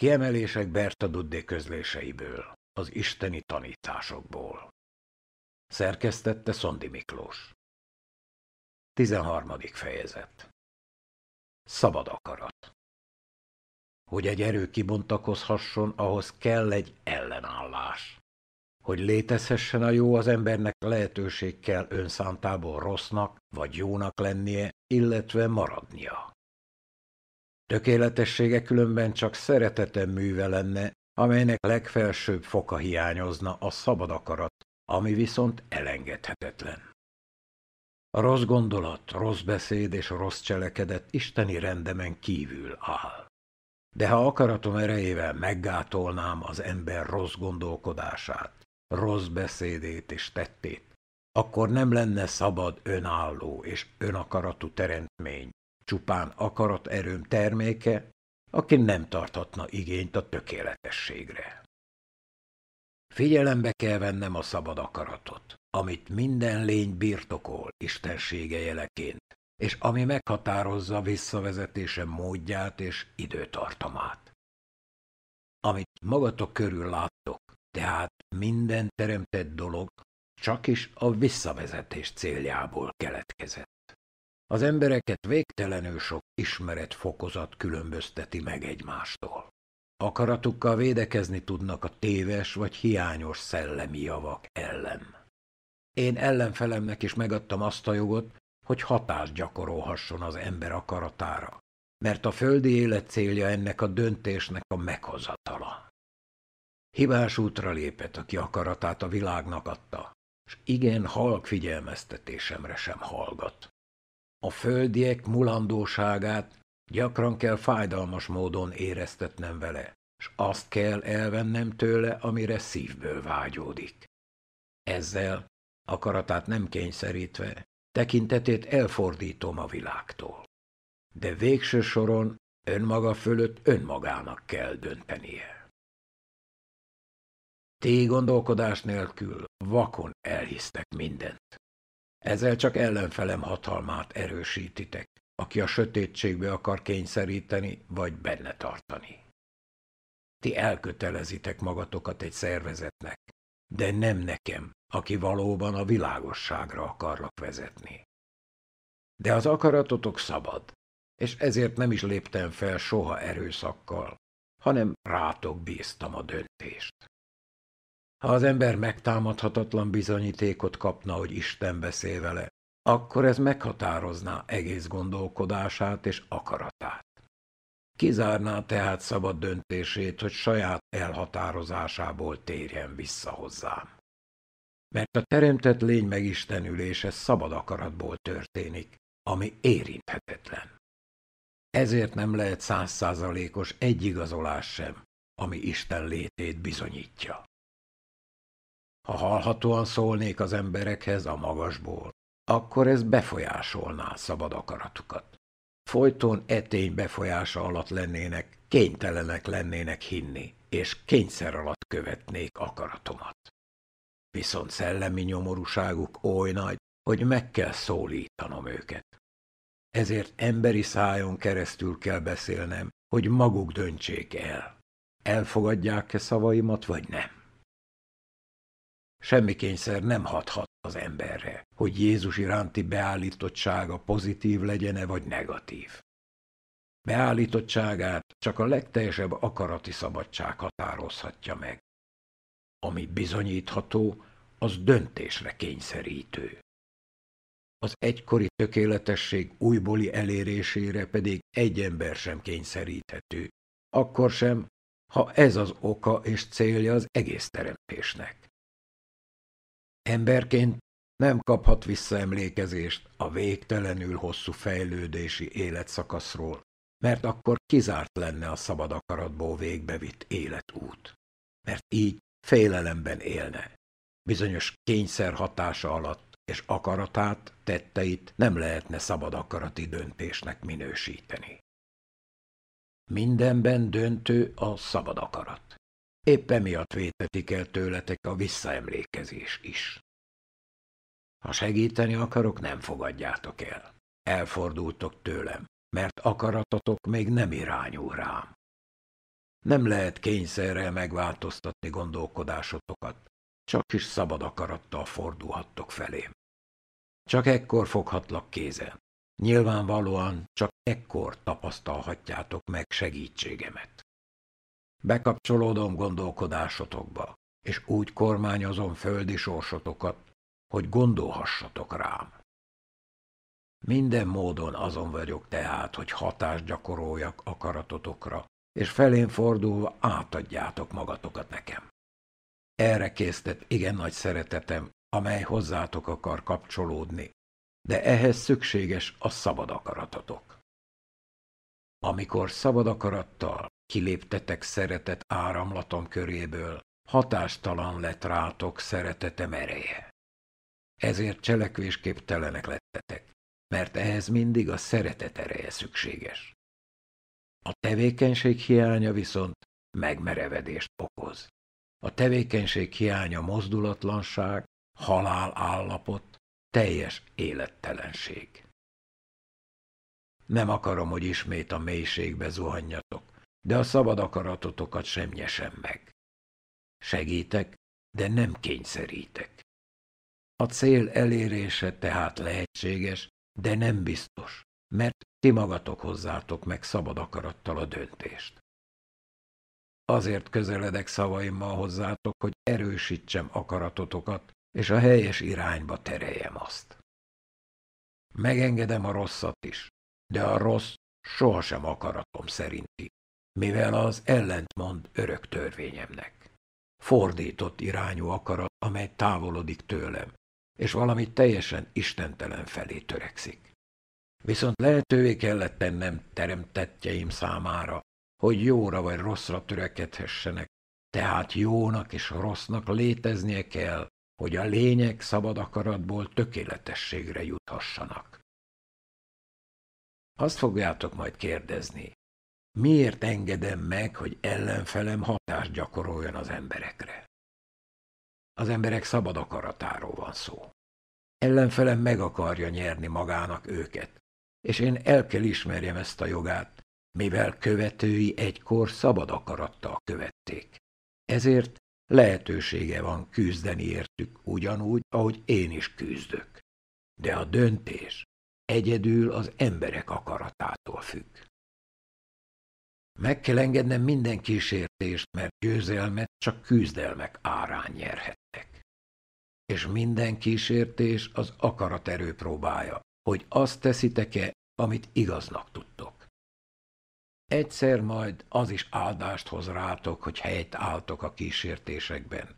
Kiemelések Berta Duddé közléseiből, az isteni tanításokból. Szerkesztette Szondi Miklós. 13. fejezet Szabad akarat Hogy egy erő kibontakozhasson, ahhoz kell egy ellenállás. Hogy létezhessen a jó az embernek lehetőség kell önszántából rossznak vagy jónak lennie, illetve maradnia. Tökéletessége különben csak szeretetem műve lenne, amelynek legfelsőbb foka hiányozna a szabad akarat, ami viszont elengedhetetlen. A rossz gondolat, rossz beszéd és rossz cselekedet isteni rendemen kívül áll. De ha akaratom erejével meggátolnám az ember rossz gondolkodását, rossz beszédét és tettét, akkor nem lenne szabad önálló és önakaratú teremtmény, csupán akarat erőm terméke, aki nem tarthatna igényt a tökéletességre. Figyelembe kell vennem a szabad akaratot, amit minden lény birtokol istensége jeleként, és ami meghatározza visszavezetése módját és időtartamát. Amit magatok körül láttok, tehát minden teremtett dolog csak is a visszavezetés céljából keletkezett. Az embereket végtelenül sok ismeretfokozat különbözteti meg egymástól. Akaratukkal védekezni tudnak a téves vagy hiányos szellemi javak ellen. Én ellenfelemnek is megadtam azt a jogot, hogy hatást gyakorolhasson az ember akaratára, mert a földi élet célja ennek a döntésnek a meghozatala. Hibás útra lépett, aki akaratát a világnak adta, s igen halk figyelmeztetésemre sem hallgat. A földiek mulandóságát gyakran kell fájdalmas módon éreztetnem vele, s azt kell elvennem tőle, amire szívből vágyódik. Ezzel, akaratát nem kényszerítve, tekintetét elfordítom a világtól. De végső soron önmaga fölött önmagának kell döntenie. Ti gondolkodás nélkül vakon elhisztek mindent. Ezzel csak ellenfelem hatalmát erősítitek, aki a sötétségbe akar kényszeríteni vagy benne tartani. Ti elkötelezitek magatokat egy szervezetnek, de nem nekem, aki valóban a világosságra akarlak vezetni. De az akaratotok szabad, és ezért nem is léptem fel soha erőszakkal, hanem rátok bíztam a döntést. Ha az ember megtámadhatatlan bizonyítékot kapna, hogy Isten beszél vele, akkor ez meghatározná egész gondolkodását és akaratát. Kizárná tehát szabad döntését, hogy saját elhatározásából térjen vissza hozzám. Mert a teremtett lény megistenülése szabad akaratból történik, ami érinthetetlen. Ezért nem lehet százszázalékos egy igazolás sem, ami Isten létét bizonyítja ha hallhatóan szólnék az emberekhez a magasból, akkor ez befolyásolná szabad akaratukat. Folyton etény befolyása alatt lennének, kénytelenek lennének hinni, és kényszer alatt követnék akaratomat. Viszont szellemi nyomorúságuk oly nagy, hogy meg kell szólítanom őket. Ezért emberi szájon keresztül kell beszélnem, hogy maguk döntsék el. Elfogadják-e szavaimat, vagy nem? Semmi kényszer nem hathat az emberre, hogy Jézus iránti beállítottsága pozitív legyen-e vagy negatív. Beállítottságát csak a legteljesebb akarati szabadság határozhatja meg. Ami bizonyítható, az döntésre kényszerítő. Az egykori tökéletesség újbóli elérésére pedig egy ember sem kényszeríthető, akkor sem, ha ez az oka és célja az egész teremtésnek. Emberként nem kaphat visszaemlékezést a végtelenül hosszú fejlődési életszakaszról, mert akkor kizárt lenne a szabad akaratból végbevitt életút. Mert így félelemben élne. Bizonyos kényszer hatása alatt és akaratát, tetteit nem lehetne szabad akarati döntésnek minősíteni. Mindenben döntő a szabad akarat. Épp emiatt vétetik el tőletek a visszaemlékezés is. Ha segíteni akarok, nem fogadjátok el. Elfordultok tőlem, mert akaratatok még nem irányul rám. Nem lehet kényszerrel megváltoztatni gondolkodásotokat, csak is szabad akarattal fordulhattok felém. Csak ekkor foghatlak kézen. Nyilvánvalóan csak ekkor tapasztalhatjátok meg segítségemet. Bekapcsolódom gondolkodásotokba, és úgy kormányozom földi sorsotokat, hogy gondolhassatok rám. Minden módon azon vagyok tehát, hogy hatást gyakoroljak akaratotokra, és felén fordulva átadjátok magatokat nekem. Erre késztet igen nagy szeretetem, amely hozzátok akar kapcsolódni, de ehhez szükséges a szabad akaratotok. Amikor szabad akarattal kiléptetek szeretet áramlatom köréből, hatástalan lett rátok szeretetem ereje. Ezért cselekvésképtelenek lettetek, mert ehhez mindig a szeretet ereje szükséges. A tevékenység hiánya viszont megmerevedést okoz. A tevékenység hiánya mozdulatlanság, halál állapot, teljes élettelenség. Nem akarom, hogy ismét a mélységbe zuhanjatok, de a szabad akaratotokat sem nyesem meg. Segítek, de nem kényszerítek. A cél elérése tehát lehetséges, de nem biztos, mert ti magatok hozzátok meg szabad akarattal a döntést. Azért közeledek szavaimmal hozzátok, hogy erősítsem akaratotokat, és a helyes irányba tereljem azt. Megengedem a rosszat is, de a rossz sohasem akaratom szerinti, mivel az ellentmond örök törvényemnek. Fordított irányú akarat, amely távolodik tőlem, és valami teljesen istentelen felé törekszik. Viszont lehetővé kellett tennem teremtettjeim számára, hogy jóra vagy rosszra törekedhessenek, tehát jónak és rossznak léteznie kell, hogy a lények szabad akaratból tökéletességre juthassanak. Azt fogjátok majd kérdezni. Miért engedem meg, hogy ellenfelem hatást gyakoroljon az emberekre? Az emberek szabad akaratáról van szó. Ellenfelem meg akarja nyerni magának őket, és én el kell ismerjem ezt a jogát, mivel követői egykor szabad akarattal követték. Ezért lehetősége van küzdeni értük ugyanúgy, ahogy én is küzdök. De a döntés egyedül az emberek akaratától függ. Meg kell engednem minden kísértést, mert győzelmet csak küzdelmek árán nyerhettek. És minden kísértés az akaraterő próbája, hogy azt teszitek-e, amit igaznak tudtok. Egyszer majd az is áldást hoz rátok, hogy helyt álltok a kísértésekben,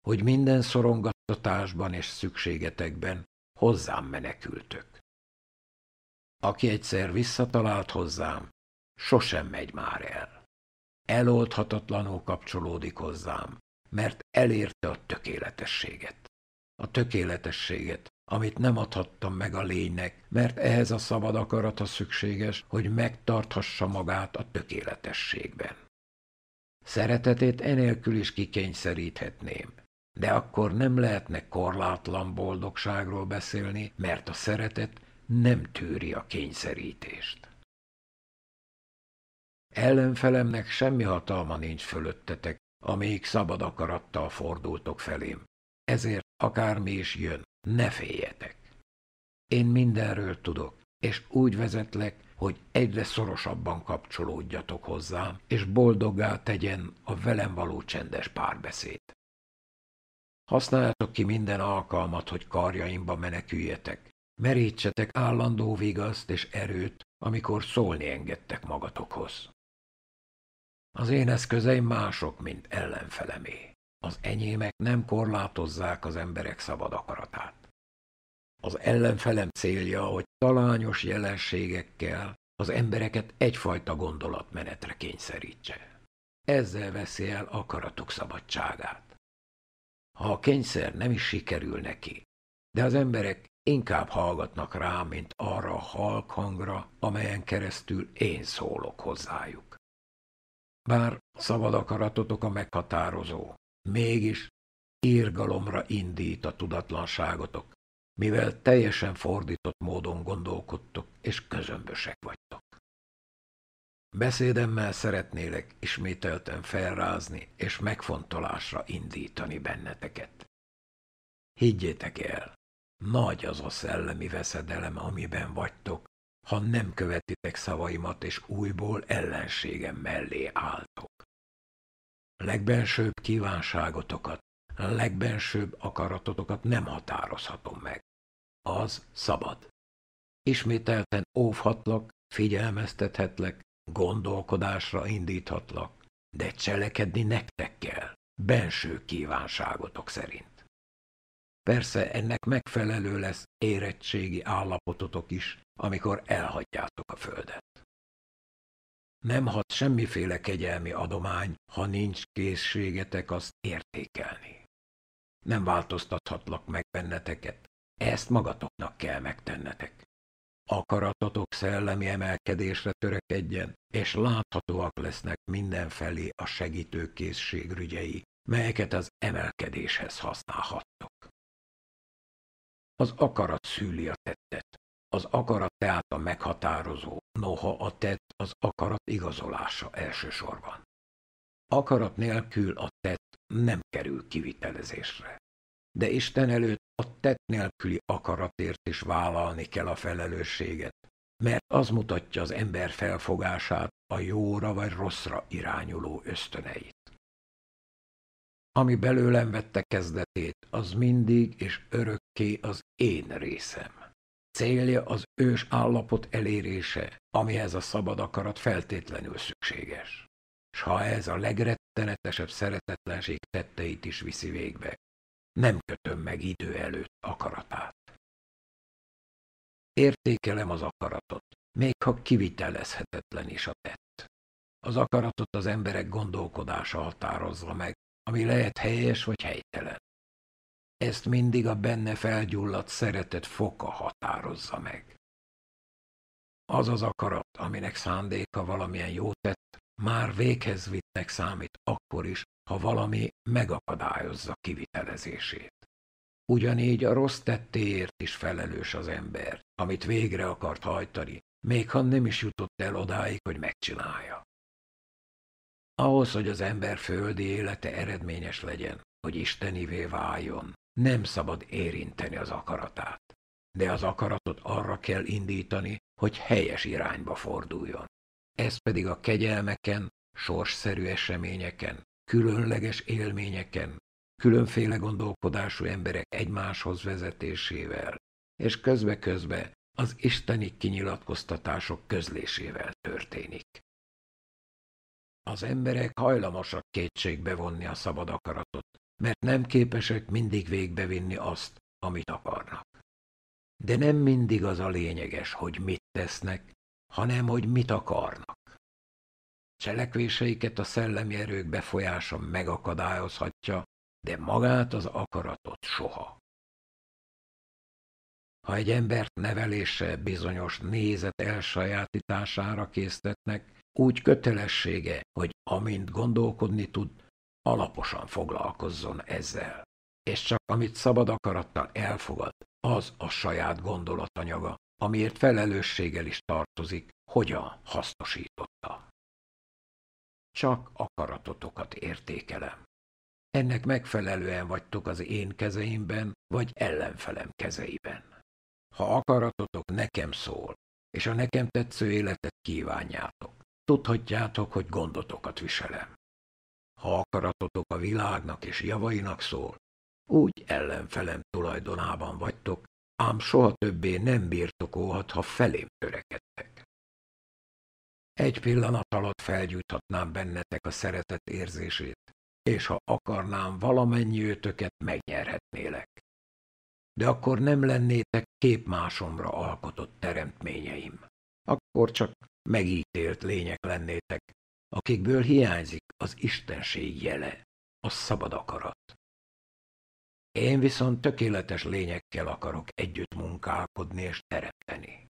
hogy minden szorongatásban és szükségetekben hozzám menekültök. Aki egyszer visszatalált hozzám, sosem megy már el. Eloldhatatlanul kapcsolódik hozzám, mert elérte a tökéletességet. A tökéletességet, amit nem adhattam meg a lénynek, mert ehhez a szabad akarata szükséges, hogy megtarthassa magát a tökéletességben. Szeretetét enélkül is kikényszeríthetném, de akkor nem lehetne korlátlan boldogságról beszélni, mert a szeretet nem tűri a kényszerítést. Ellenfelemnek semmi hatalma nincs fölöttetek, amíg szabad akarattal fordultok felém. Ezért akármi is jön, ne féljetek. Én mindenről tudok, és úgy vezetlek, hogy egyre szorosabban kapcsolódjatok hozzám, és boldoggá tegyen a velem való csendes párbeszéd. Használjátok ki minden alkalmat, hogy karjaimba meneküljetek, Merítsetek állandó vigaszt és erőt, amikor szólni engedtek magatokhoz. Az én eszközeim mások, mint ellenfelemé. Az enyémek nem korlátozzák az emberek szabad akaratát. Az ellenfelem célja, hogy talányos jelenségekkel az embereket egyfajta gondolatmenetre kényszerítse. Ezzel veszi el akaratuk szabadságát. Ha a kényszer nem is sikerül neki, de az emberek Inkább hallgatnak rá, mint arra a halk hangra, amelyen keresztül én szólok hozzájuk. Bár szabad akaratotok a meghatározó, mégis írgalomra indít a tudatlanságotok, mivel teljesen fordított módon gondolkodtok és közömbösek vagytok. Beszédemmel szeretnélek ismételten felrázni és megfontolásra indítani benneteket. Higgyétek el, nagy az a szellemi veszedelem, amiben vagytok, ha nem követitek szavaimat, és újból ellenségem mellé álltok. Legbensőbb kívánságotokat, legbensőbb akaratotokat nem határozhatom meg. Az szabad. Ismételten óvhatlak, figyelmeztethetlek, gondolkodásra indíthatlak, de cselekedni nektek kell, benső kívánságotok szerint. Persze ennek megfelelő lesz érettségi állapototok is, amikor elhagyjátok a földet. Nem hat semmiféle kegyelmi adomány, ha nincs készségetek azt értékelni. Nem változtathatlak meg benneteket, ezt magatoknak kell megtennetek. Akaratotok szellemi emelkedésre törekedjen, és láthatóak lesznek mindenfelé a segítőkészség rügyei, melyeket az emelkedéshez használhattok. Az akarat szüli a tettet. Az akarat tehát a meghatározó, noha a tett az akarat igazolása elsősorban. Akarat nélkül a tett nem kerül kivitelezésre. De Isten előtt a tett nélküli akaratért is vállalni kell a felelősséget, mert az mutatja az ember felfogását, a jóra vagy rosszra irányuló ösztöneit. Ami belőlem vette kezdetét, az mindig és örökké az én részem. Célja az ős állapot elérése, amihez a szabad akarat feltétlenül szükséges. S ha ez a legrettenetesebb szeretetlenség tetteit is viszi végbe, nem kötöm meg idő előtt akaratát. Értékelem az akaratot, még ha kivitelezhetetlen is a tett. Az akaratot az emberek gondolkodása határozza meg, ami lehet helyes vagy helytelen. Ezt mindig a benne felgyulladt szeretet foka határozza meg. Az az akarat, aminek szándéka valamilyen jót tett, már véghez vittnek számít akkor is, ha valami megakadályozza kivitelezését. Ugyanígy a rossz tettéért is felelős az ember, amit végre akart hajtani, még ha nem is jutott el odáig, hogy megcsinálja. Ahhoz, hogy az ember földi élete eredményes legyen, hogy istenivé váljon, nem szabad érinteni az akaratát, de az akaratot arra kell indítani, hogy helyes irányba forduljon. Ez pedig a kegyelmeken, sorsszerű eseményeken, különleges élményeken, különféle gondolkodású emberek egymáshoz vezetésével, és közbe-közbe az isteni kinyilatkoztatások közlésével történik. Az emberek hajlamosak kétségbe vonni a szabad akaratot, mert nem képesek mindig végbevinni azt, amit akarnak. De nem mindig az a lényeges, hogy mit tesznek, hanem hogy mit akarnak. Cselekvéseiket a szellemi erők befolyása megakadályozhatja, de magát az akaratot soha. Ha egy embert nevelése bizonyos nézet elsajátítására késztetnek, úgy kötelessége, hogy amint gondolkodni tud, alaposan foglalkozzon ezzel. És csak amit szabad akarattal elfogad, az a saját gondolatanyaga, amiért felelősséggel is tartozik, hogyan hasznosította. Csak akaratotokat értékelem. Ennek megfelelően vagytok az én kezeimben, vagy ellenfelem kezeiben. Ha akaratotok nekem szól, és a nekem tetsző életet kívánjátok, tudhatjátok, hogy gondotokat viselem ha akaratotok a világnak és javainak szól, úgy ellenfelem tulajdonában vagytok, ám soha többé nem birtokolhat, ha felém törekedtek. Egy pillanat alatt felgyújthatnám bennetek a szeretet érzését, és ha akarnám, valamennyi őtöket megnyerhetnélek. De akkor nem lennétek képmásomra alkotott teremtményeim. Akkor csak megítélt lények lennétek, akikből hiányzik az istenség jele, a szabad akarat. Én viszont tökéletes lényekkel akarok együtt munkálkodni és teremteni.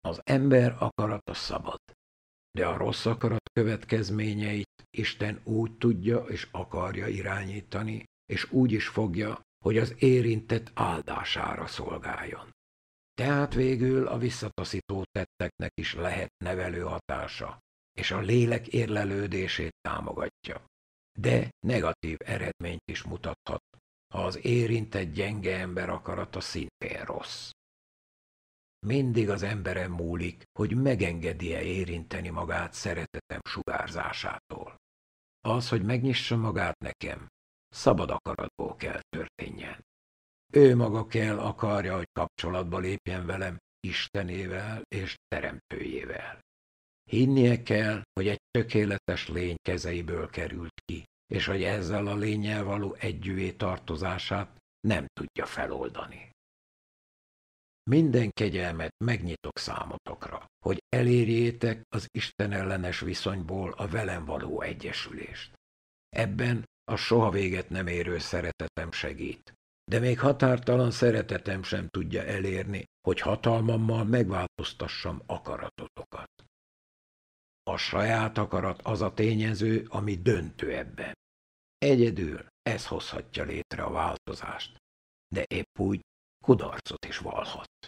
Az ember akarata szabad, de a rossz akarat következményeit Isten úgy tudja és akarja irányítani, és úgy is fogja, hogy az érintett áldására szolgáljon. Tehát végül a visszataszító tetteknek is lehet nevelő hatása, és a lélek érlelődését támogatja. De negatív eredményt is mutathat, ha az érintett gyenge ember akarata szintén rossz. Mindig az emberem múlik, hogy megengedi-e érinteni magát szeretetem sugárzásától. Az, hogy megnyissa magát nekem, szabad akaratból kell történjen. Ő maga kell akarja, hogy kapcsolatba lépjen velem Istenével és Teremtőjével. Hinnie kell, hogy egy tökéletes lény kezeiből került ki, és hogy ezzel a lényel való együvé tartozását nem tudja feloldani. Minden kegyelmet megnyitok számotokra, hogy elérjétek az Isten ellenes viszonyból a velem való egyesülést. Ebben a soha véget nem érő szeretetem segít, de még határtalan szeretetem sem tudja elérni, hogy hatalmammal megváltoztassam akaratotokat. A saját akarat az a tényező, ami döntő ebben. Egyedül ez hozhatja létre a változást, de épp úgy kudarcot is valhat.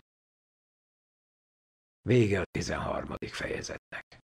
Vége a 13. fejezetnek.